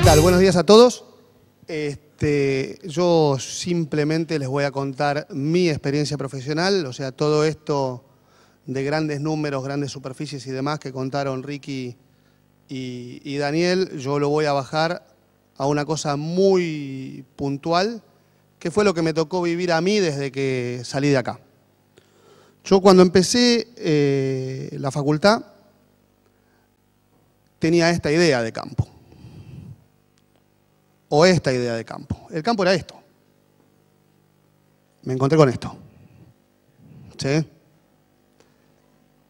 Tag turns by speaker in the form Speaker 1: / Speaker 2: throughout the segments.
Speaker 1: ¿Qué tal? Buenos días a todos. Este, yo simplemente les voy a contar mi experiencia profesional, o sea, todo esto de grandes números, grandes superficies y demás que contaron Ricky y, Daniel, yo lo voy a bajar a una cosa muy puntual, que fue lo que me tocó vivir a mí desde que salí de acá. Yo cuando empecé eh, la facultad tenía esta idea de campo o esta idea de campo. El campo era esto. Me encontré con esto.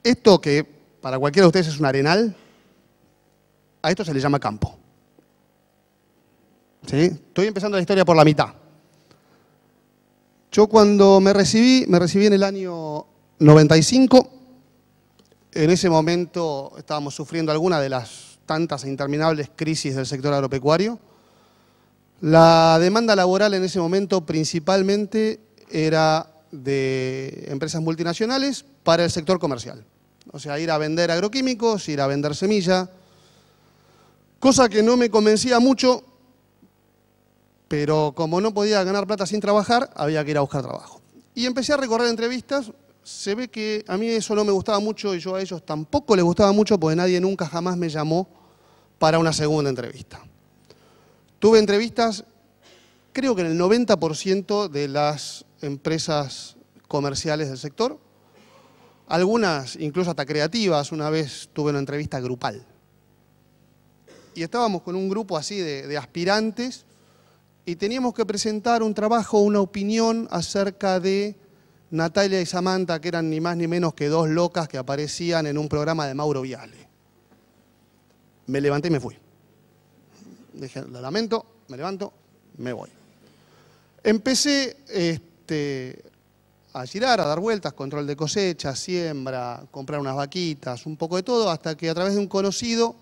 Speaker 1: Esto que para cualquiera de ustedes es un arenal, a esto se le llama campo. Estoy empezando la historia por la mitad. Yo cuando me recibí, me recibí en el año 95. En ese momento estábamos sufriendo alguna de las tantas e interminables crisis del sector agropecuario. La demanda laboral en ese momento principalmente era de empresas multinacionales para el sector comercial. O sea, ir a vender agroquímicos, ir a vender semilla, cosa que no me convencía mucho, pero como no podía ganar plata sin trabajar, había que ir a buscar trabajo. Y empecé a recorrer entrevistas, se ve que a mí eso no me gustaba mucho y yo a ellos tampoco les gustaba mucho porque nadie nunca jamás me llamó para una segunda entrevista. Tuve entrevistas, creo que en el 90% de las empresas comerciales del sector, algunas incluso hasta creativas, una vez tuve una entrevista grupal. Y estábamos con un grupo así de, aspirantes y teníamos que presentar un trabajo, una opinión acerca de Natalia y Samantha, que eran ni más ni menos que dos locas que aparecían en un programa de Mauro Viale. Me levanté y me fui dije, lo lamento, me levanto, me voy. Empecé este, a girar, a dar vueltas, control de cosecha, siembra, comprar unas vaquitas, un poco de todo, hasta que a través de un conocido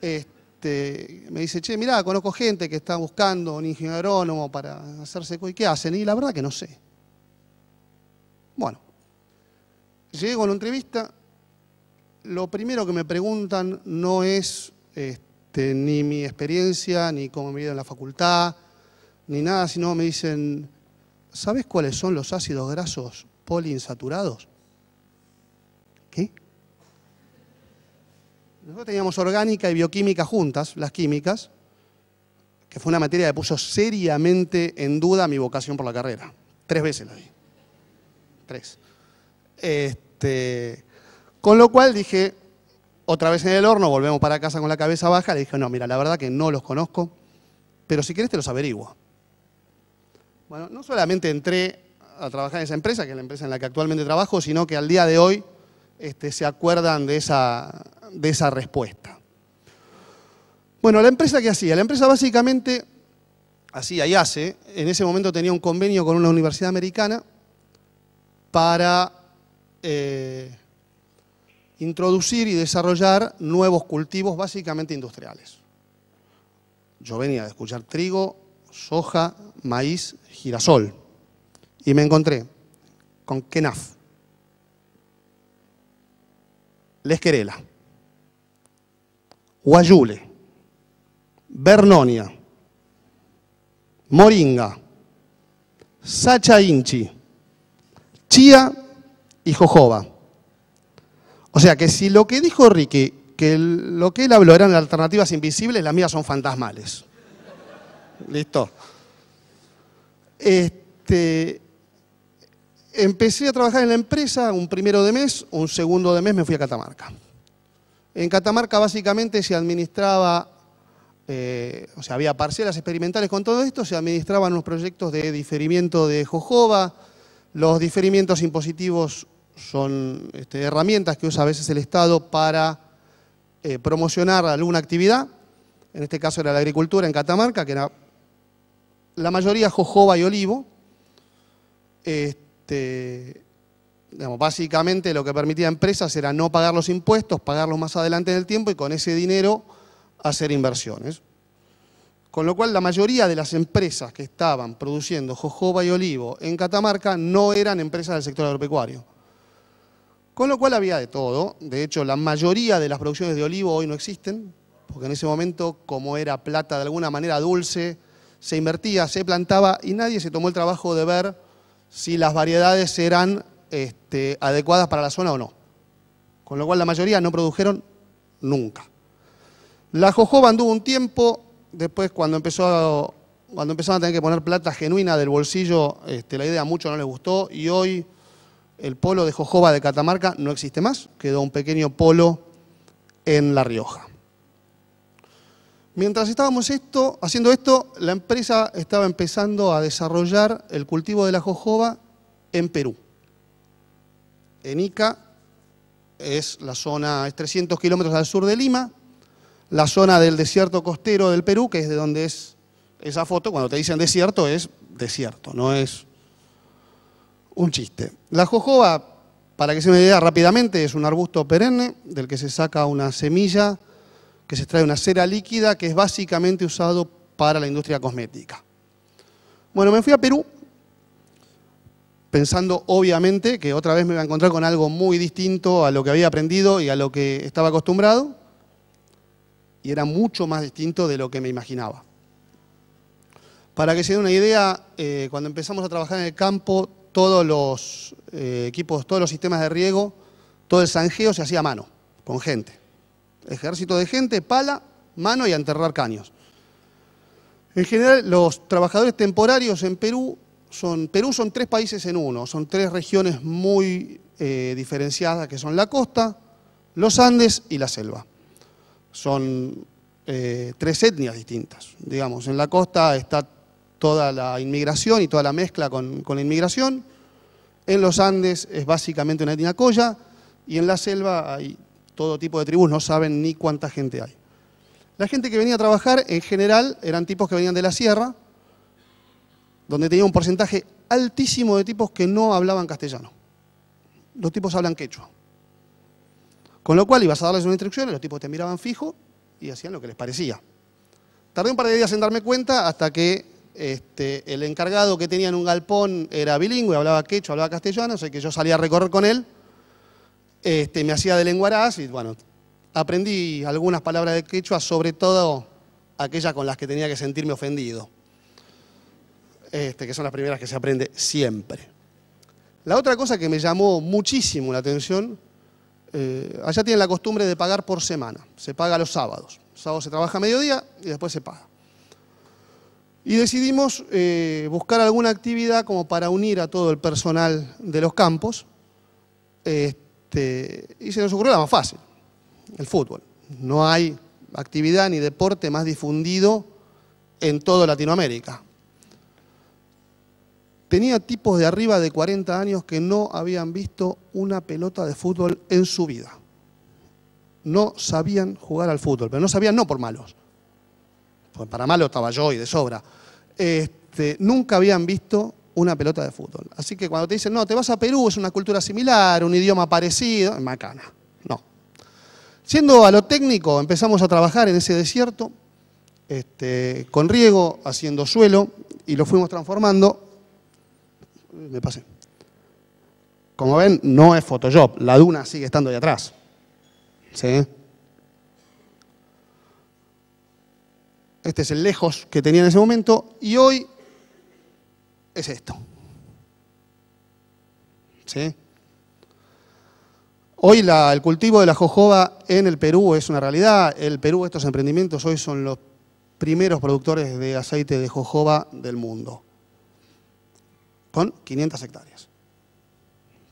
Speaker 1: este, me dice, che, mirá, conozco gente que está buscando un ingeniero agrónomo para hacerse... ¿Qué hacen? Y la verdad que no sé. Bueno, llego a la entrevista, lo primero que me preguntan no es... Este, este, ni mi experiencia, ni cómo me he en la facultad, ni nada, sino me dicen, ¿sabes cuáles son los ácidos grasos poliinsaturados? ¿Qué? Nosotros teníamos orgánica y bioquímica juntas, las químicas, que fue una materia que puso seriamente en duda mi vocación por la carrera. Tres veces la vi. Tres. Este, con lo cual dije, otra vez en el horno, volvemos para casa con la cabeza baja, le dije, no, mira, la verdad que no los conozco, pero si querés te los averiguo. Bueno, no solamente entré a trabajar en esa empresa, que es la empresa en la que actualmente trabajo, sino que al día de hoy este, se acuerdan de esa, de esa respuesta. Bueno, la empresa que hacía, la empresa básicamente hacía y hace, en ese momento tenía un convenio con una universidad americana para eh, introducir y desarrollar nuevos cultivos básicamente industriales. Yo venía de escuchar trigo, soja, maíz, girasol y me encontré con Kenaf. lesquerela, huayule, Guayule, Moringa, Sacha Inchi, Chía y Jojoba o sea que si lo que dijo Ricky, que lo que él habló eran alternativas invisibles, las mías son fantasmales. Listo. Este, empecé a trabajar en la empresa un primero de mes, un segundo de mes me fui a Catamarca. En Catamarca básicamente se administraba, eh, o sea, había parcelas experimentales con todo esto, se administraban los proyectos de diferimiento de jojoba, los diferimientos impositivos son este, herramientas que usa a veces el Estado para eh, promocionar alguna actividad, en este caso era la agricultura en Catamarca, que era la mayoría jojoba y olivo. Este, básicamente lo que permitía a empresas era no pagar los impuestos, pagarlos más adelante en el tiempo y con ese dinero hacer inversiones. Con lo cual la mayoría de las empresas que estaban produciendo jojoba y olivo en Catamarca no eran empresas del sector agropecuario. Con lo cual había de todo. De hecho, la mayoría de las producciones de olivo hoy no existen, porque en ese momento, como era plata de alguna manera dulce, se invertía, se plantaba y nadie se tomó el trabajo de ver si las variedades eran este, adecuadas para la zona o no. Con lo cual la mayoría no produjeron nunca. La jojoba anduvo un tiempo, después cuando empezó cuando empezaron a tener que poner plata genuina del bolsillo, este, la idea mucho no les gustó y hoy el polo de Jojoba de Catamarca no existe más, quedó un pequeño polo en La Rioja. Mientras estábamos esto, haciendo esto, la empresa estaba empezando a desarrollar el cultivo de la jojoba en Perú. En Ica es la zona, es 300 kilómetros al sur de Lima, la zona del desierto costero del Perú, que es de donde es esa foto, cuando te dicen desierto es desierto, no es un chiste. La jojoba, para que se me idea rápidamente, es un arbusto perenne del que se saca una semilla, que se extrae una cera líquida, que es básicamente usado para la industria cosmética. Bueno, me fui a Perú pensando obviamente que otra vez me iba a encontrar con algo muy distinto a lo que había aprendido y a lo que estaba acostumbrado, y era mucho más distinto de lo que me imaginaba. Para que se dé una idea, eh, cuando empezamos a trabajar en el campo, todos los eh, equipos, todos los sistemas de riego, todo el sanjeo se hacía a mano, con gente. Ejército de gente, pala, mano y a enterrar caños. En general, los trabajadores temporarios en Perú son, Perú son tres países en uno, son tres regiones muy eh, diferenciadas que son la costa, los Andes y la selva. Son eh, tres etnias distintas. Digamos, en la costa está toda la inmigración y toda la mezcla con, la inmigración. En los Andes es básicamente una etnia colla y en la selva hay todo tipo de tribus, no saben ni cuánta gente hay. La gente que venía a trabajar en general eran tipos que venían de la sierra, donde tenía un porcentaje altísimo de tipos que no hablaban castellano. Los tipos hablan quechua. Con lo cual ibas a darles una instrucción, los tipos te miraban fijo y hacían lo que les parecía. Tardé un par de días en darme cuenta hasta que este, el encargado que tenía en un galpón era bilingüe, hablaba quechua, hablaba castellano, sé que yo salía a recorrer con él, este, me hacía de lenguaraz y bueno, aprendí algunas palabras de quechua, sobre todo aquellas con las que tenía que sentirme ofendido, este, que son las primeras que se aprende siempre. La otra cosa que me llamó muchísimo la atención, eh, allá tienen la costumbre de pagar por semana, se paga los sábados, sábado se trabaja a mediodía y después se paga. Y decidimos eh, buscar alguna actividad como para unir a todo el personal de los campos. Este, y se nos ocurrió la más fácil, el fútbol. No hay actividad ni deporte más difundido en toda Latinoamérica. Tenía tipos de arriba de 40 años que no habían visto una pelota de fútbol en su vida. No sabían jugar al fútbol, pero no sabían no por malos. Pues para malo estaba yo y de sobra este, nunca habían visto una pelota de fútbol. Así que cuando te dicen, no, te vas a Perú, es una cultura similar, un idioma parecido, es macana. No. Siendo a lo técnico, empezamos a trabajar en ese desierto, este, con riego, haciendo suelo, y lo fuimos transformando. Me pasé. Como ven, no es Photoshop, la duna sigue estando ahí atrás. ¿Sí? Este es el lejos que tenía en ese momento y hoy es esto. Hoy el cultivo de la jojoba en el Perú es una realidad. El Perú, estos emprendimientos hoy son los primeros productores de aceite de jojoba del mundo, con 500 hectáreas.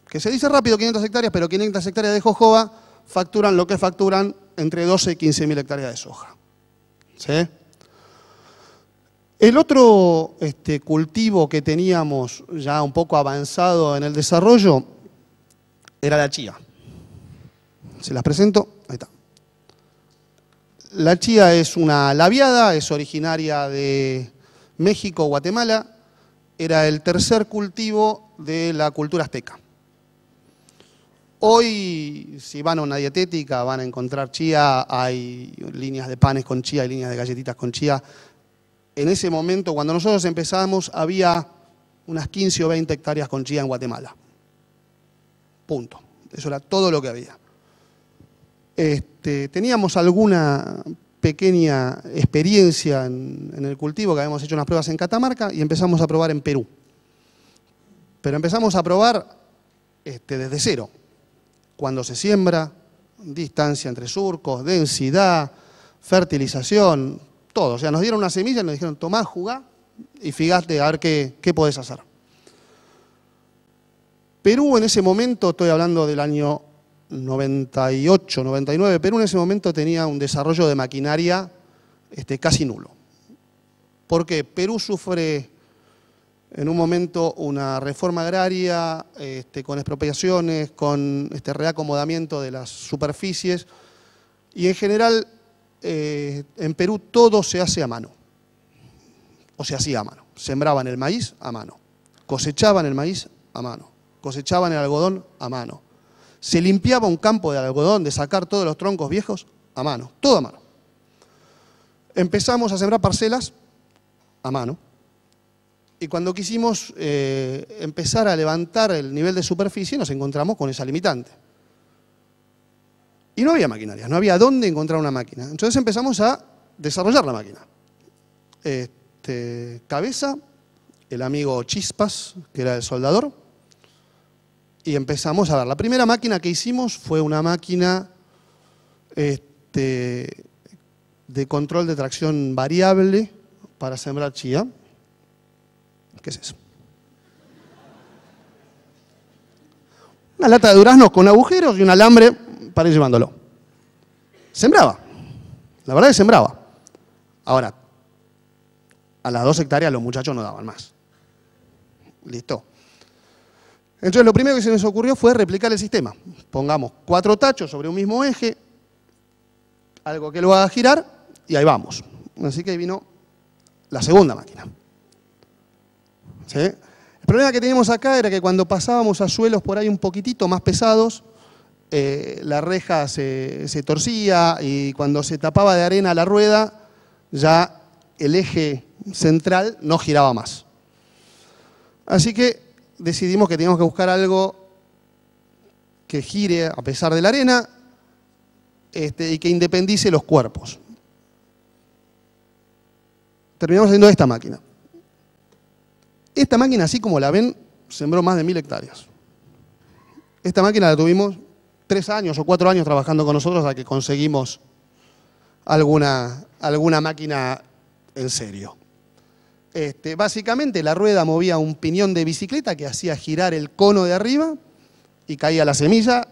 Speaker 1: Que se dice rápido 500 hectáreas, pero 500 hectáreas de jojoba facturan lo que facturan entre 12 y 15 mil hectáreas de soja. ¿Sí? El otro este, cultivo que teníamos ya un poco avanzado en el desarrollo era la chía. Se las presento, ahí está. La chía es una labiada, es originaria de México, Guatemala, era el tercer cultivo de la cultura azteca. Hoy, si van a una dietética, van a encontrar chía, hay líneas de panes con chía, hay líneas de galletitas con chía, en ese momento, cuando nosotros empezamos, había unas 15 o 20 hectáreas con chía en Guatemala. Punto. Eso era todo lo que había. Este, teníamos alguna pequeña experiencia en, el cultivo, que habíamos hecho unas pruebas en Catamarca y empezamos a probar en Perú. Pero empezamos a probar este, desde cero. Cuando se siembra, distancia entre surcos, densidad, fertilización, o sea, nos dieron una semilla y nos dijeron, tomá, jugá y fíjate a ver qué, qué podés hacer. Perú en ese momento, estoy hablando del año 98, 99, Perú en ese momento tenía un desarrollo de maquinaria este, casi nulo. Porque Perú sufre en un momento una reforma agraria este, con expropiaciones, con este reacomodamiento de las superficies y en general eh, en Perú todo se hace a mano. O se hacía a mano. Sembraban el maíz a mano. Cosechaban el maíz a mano. Cosechaban el algodón a mano. Se limpiaba un campo de algodón, de sacar todos los troncos viejos a mano. Todo a mano. Empezamos a sembrar parcelas a mano. Y cuando quisimos eh, empezar a levantar el nivel de superficie, nos encontramos con esa limitante. Y no había maquinarias, no había dónde encontrar una máquina. Entonces empezamos a desarrollar la máquina. Este, cabeza, el amigo Chispas, que era el soldador, y empezamos a dar La primera máquina que hicimos fue una máquina este, de control de tracción variable para sembrar chía. ¿Qué es eso? Una lata de duraznos con agujeros y un alambre para ir llevándolo. Sembraba. La verdad es que sembraba. Ahora, a las dos hectáreas los muchachos no daban más. Listo. Entonces lo primero que se nos ocurrió fue replicar el sistema. Pongamos cuatro tachos sobre un mismo eje, algo que lo haga girar y ahí vamos. Así que vino la segunda máquina. El problema que teníamos acá era que cuando pasábamos a suelos por ahí un poquitito más pesados, eh, la reja se, torcía y cuando se tapaba de arena la rueda, ya el eje central no giraba más. Así que decidimos que teníamos que buscar algo que gire a pesar de la arena este, y que independice los cuerpos. Terminamos haciendo esta máquina. Esta máquina, así como la ven, sembró más de mil hectáreas. Esta máquina la tuvimos tres años o cuatro años trabajando con nosotros hasta que conseguimos alguna, alguna máquina en serio. Este, básicamente la rueda movía un piñón de bicicleta que hacía girar el cono de arriba y caía la semilla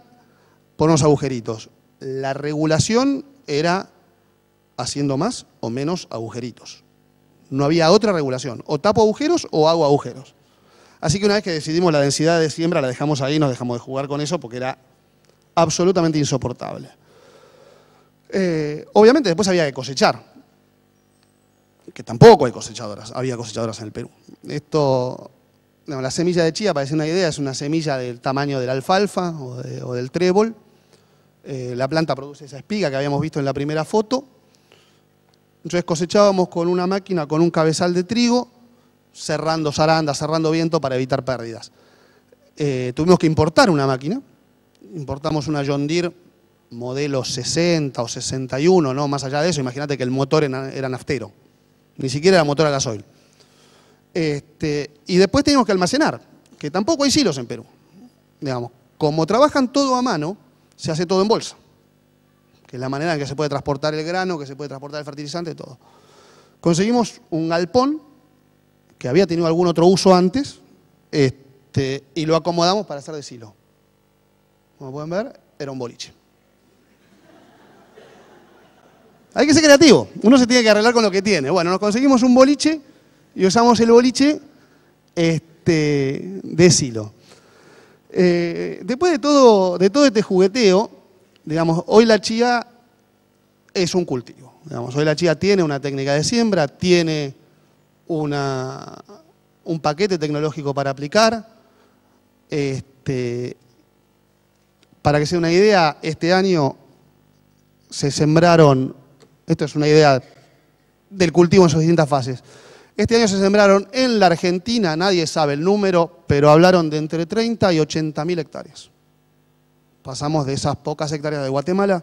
Speaker 1: por unos agujeritos. La regulación era haciendo más o menos agujeritos. No había otra regulación. O tapo agujeros o hago agujeros. Así que una vez que decidimos la densidad de siembra, la dejamos ahí, nos dejamos de jugar con eso porque era absolutamente insoportable. Eh, obviamente después había que cosechar, que tampoco hay cosechadoras, había cosechadoras en el Perú. Esto, la semilla de chía, para decir una idea, es una semilla del tamaño de la alfalfa o, del trébol. Eh, la planta produce esa espiga que habíamos visto en la primera foto. Entonces cosechábamos con una máquina, con un cabezal de trigo, cerrando zaranda, cerrando viento para evitar pérdidas. Eh, tuvimos que importar una máquina importamos una John Deere modelo 60 o 61, no más allá de eso, imagínate que el motor era naftero, ni siquiera era motor a gasoil. Este, y después tenemos que almacenar, que tampoco hay silos en Perú. Digamos, como trabajan todo a mano, se hace todo en bolsa, que es la manera en que se puede transportar el grano, que se puede transportar el fertilizante, todo. Conseguimos un galpón que había tenido algún otro uso antes este, y lo acomodamos para hacer de silo. Como pueden ver, era un boliche. Hay que ser creativo. Uno se tiene que arreglar con lo que tiene. Bueno, nos conseguimos un boliche y usamos el boliche este, de silo. Eh, después de todo, de todo este jugueteo, digamos, hoy la chía es un cultivo. hoy la chía tiene una técnica de siembra, tiene una, un paquete tecnológico para aplicar. Este, para que sea una idea, este año se sembraron, esto es una idea del cultivo en sus distintas fases, este año se sembraron en la Argentina, nadie sabe el número, pero hablaron de entre 30 y 80 mil hectáreas. Pasamos de esas pocas hectáreas de Guatemala.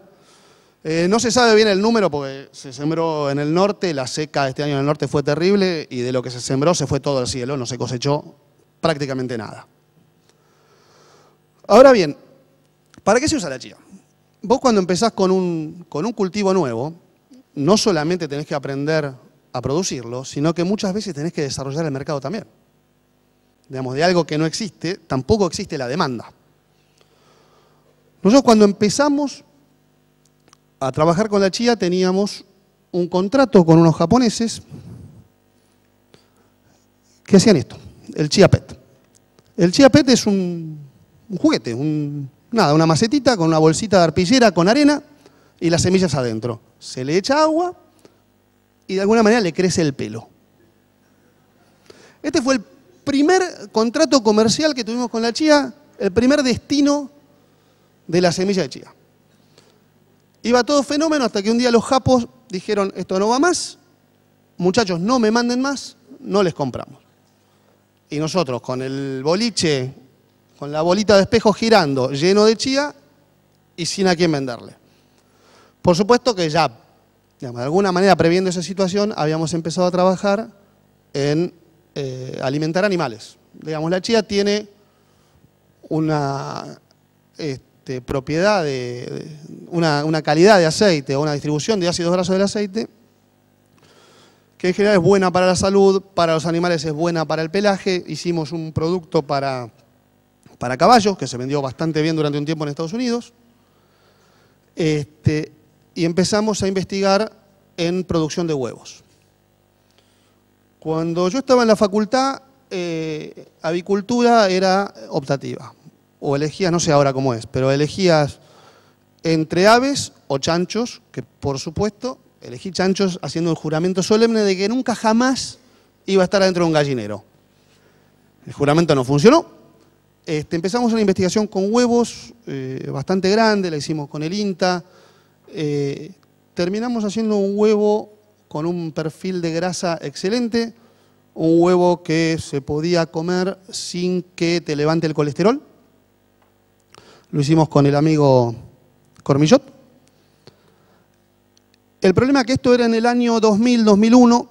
Speaker 1: Eh, no se sabe bien el número porque se sembró en el norte, la seca este año en el norte fue terrible y de lo que se sembró se fue todo al cielo, no se cosechó prácticamente nada. Ahora bien, ¿Para qué se usa la chía? Vos cuando empezás con un, cultivo nuevo, no solamente tenés que aprender a producirlo, sino que muchas veces tenés que desarrollar el mercado también. Digamos, de algo que no existe, tampoco existe la demanda. Nosotros cuando empezamos a trabajar con la chía teníamos un contrato con unos japoneses que hacían esto, el Chia Pet. El Chia Pet es un juguete, un, nada, una macetita con una bolsita de arpillera con arena y las semillas adentro. Se le echa agua y de alguna manera le crece el pelo. Este fue el primer contrato comercial que tuvimos con la chía, el primer destino de la semilla de chía. Iba todo fenómeno hasta que un día los japos dijeron, esto no va más, muchachos, no me manden más, no les compramos. Y nosotros con el boliche con la bolita de espejo girando, lleno de chía y sin a quién venderle. Por supuesto que ya, de alguna manera previendo esa situación, habíamos empezado a trabajar en eh, alimentar animales. Digamos, la chía tiene una este, propiedad, una, una, calidad de aceite o una distribución de ácidos grasos del aceite que en general es buena para la salud, para los animales es buena para el pelaje. Hicimos un producto para para caballos, que se vendió bastante bien durante un tiempo en Estados Unidos. Este, y empezamos a investigar en producción de huevos. Cuando yo estaba en la facultad, eh, avicultura era optativa. O elegías, no sé ahora cómo es, pero elegías entre aves o chanchos, que por supuesto elegí chanchos haciendo el juramento solemne de que nunca jamás iba a estar adentro de un gallinero. El juramento no funcionó, este, empezamos una investigación con huevos eh, bastante grande, la hicimos con el INTA. Eh, terminamos haciendo un huevo con un perfil de grasa excelente, un huevo que se podía comer sin que te levante el colesterol. Lo hicimos con el amigo Cormillot. El problema es que esto era en el año 2000-2001,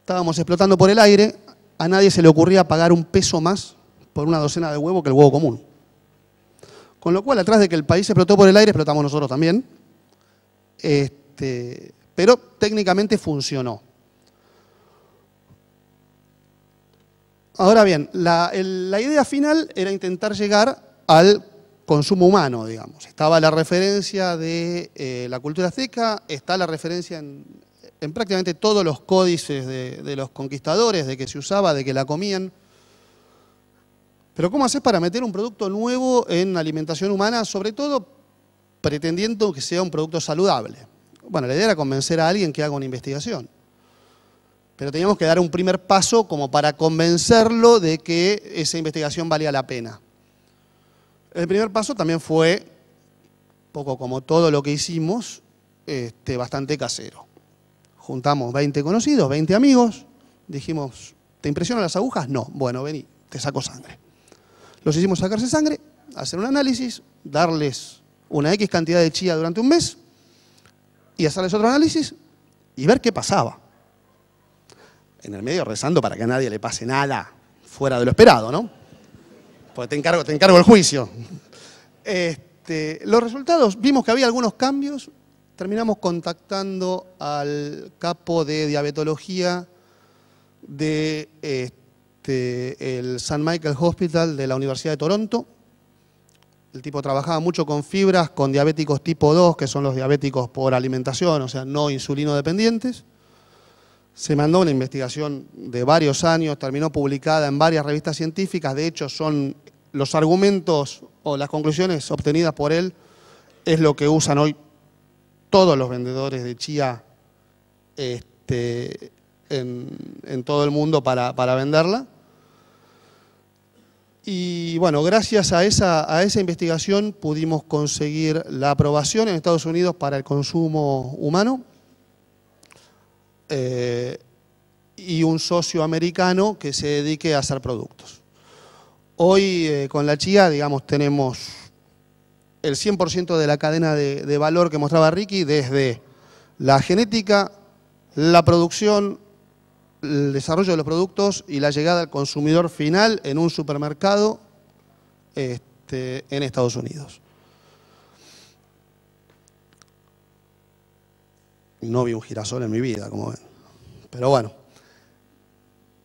Speaker 1: estábamos explotando por el aire, a nadie se le ocurría pagar un peso más por una docena de huevos que el huevo común. Con lo cual, atrás de que el país explotó por el aire, explotamos nosotros también. Este, pero técnicamente funcionó. Ahora bien, la, idea final era intentar llegar al consumo humano, digamos. Estaba la referencia de eh, la cultura azteca, está la referencia en, prácticamente todos los códices de, los conquistadores, de que se usaba, de que la comían. Pero ¿cómo haces para meter un producto nuevo en alimentación humana, sobre todo pretendiendo que sea un producto saludable? Bueno, la idea era convencer a alguien que haga una investigación. Pero teníamos que dar un primer paso como para convencerlo de que esa investigación valía la pena. El primer paso también fue, poco como todo lo que hicimos, este, bastante casero. Juntamos 20 conocidos, 20 amigos, dijimos, ¿te impresionan las agujas? No, bueno, vení, te saco sangre. Los hicimos sacarse sangre, hacer un análisis, darles una X cantidad de chía durante un mes y hacerles otro análisis y ver qué pasaba. En el medio rezando para que a nadie le pase nada fuera de lo esperado, ¿no? Porque te encargo, el juicio. Este, los resultados, vimos que había algunos cambios, terminamos contactando al capo de diabetología de... Este, este, el St. Michael Hospital de la Universidad de Toronto. El tipo trabajaba mucho con fibras, con diabéticos tipo 2, que son los diabéticos por alimentación, o sea, no insulino dependientes. Se mandó una investigación de varios años, terminó publicada en varias revistas científicas, de hecho son los argumentos o las conclusiones obtenidas por él, es lo que usan hoy todos los vendedores de chía este, en, todo el mundo para, venderla. Y bueno, gracias a esa, a esa investigación pudimos conseguir la aprobación en Estados Unidos para el consumo humano. Eh, y un socio americano que se dedique a hacer productos. Hoy eh, con la chía, digamos, tenemos el 100% de la cadena de, de, valor que mostraba Ricky, desde la genética, la producción, el desarrollo de los productos y la llegada al consumidor final en un supermercado este, en Estados Unidos. No vi un girasol en mi vida, como ven. Pero bueno,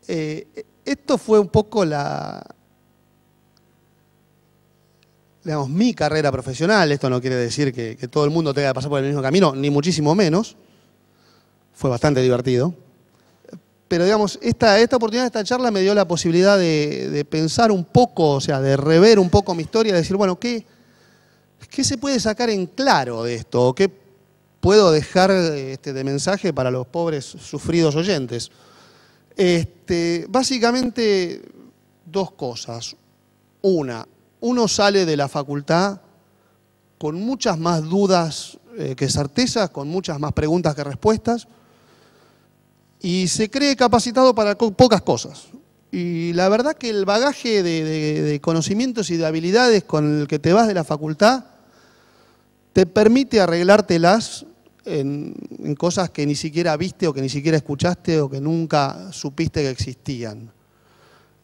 Speaker 1: eh, esto fue un poco la, digamos, mi carrera profesional, esto no quiere decir que, que, todo el mundo tenga que pasar por el mismo camino, ni muchísimo menos. Fue bastante divertido pero digamos, esta, esta oportunidad, esta charla me dio la posibilidad de, pensar un poco, o sea, de rever un poco mi historia, de decir, bueno, ¿qué, se puede sacar en claro de esto? ¿Qué puedo dejar este, de mensaje para los pobres sufridos oyentes? Este, básicamente, dos cosas. Una, uno sale de la facultad con muchas más dudas eh, que certezas, con muchas más preguntas que respuestas y se cree capacitado para pocas cosas. Y la verdad que el bagaje de, conocimientos y de habilidades con el que te vas de la facultad te permite arreglártelas en, en cosas que ni siquiera viste o que ni siquiera escuchaste o que nunca supiste que existían.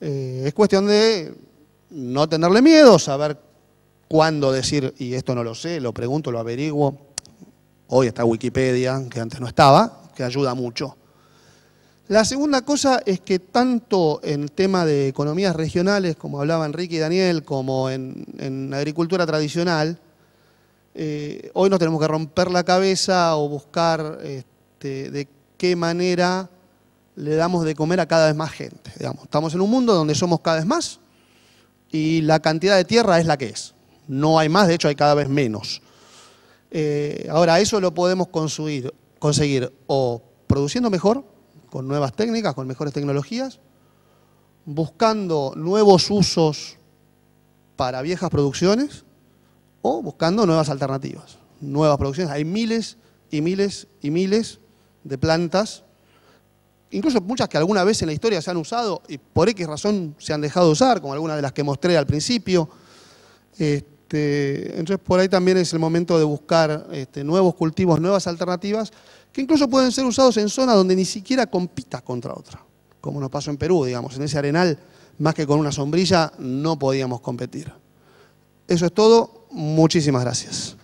Speaker 1: Eh, es cuestión de no tenerle miedo, saber cuándo decir, y esto no lo sé, lo pregunto, lo averiguo. Hoy está Wikipedia, que antes no estaba, que ayuda mucho. La segunda cosa es que tanto en el tema de economías regionales, como hablaba Enrique y Daniel, como en, agricultura tradicional, eh, hoy nos tenemos que romper la cabeza o buscar este, de qué manera le damos de comer a cada vez más gente. Estamos en un mundo donde somos cada vez más y la cantidad de tierra es la que es. No hay más, de hecho hay cada vez menos. Eh, ahora, eso lo podemos conseguir o produciendo mejor, con nuevas técnicas, con mejores tecnologías, buscando nuevos usos para viejas producciones o buscando nuevas alternativas, nuevas producciones. Hay miles y miles y miles de plantas, incluso muchas que alguna vez en la historia se han usado y por X razón se han dejado usar, como algunas de las que mostré al principio. Este, entonces por ahí también es el momento de buscar este, nuevos cultivos, nuevas alternativas que incluso pueden ser usados en zonas donde ni siquiera compita contra otra, como nos pasó en Perú, digamos, en ese arenal, más que con una sombrilla, no podíamos competir. Eso es todo, muchísimas gracias.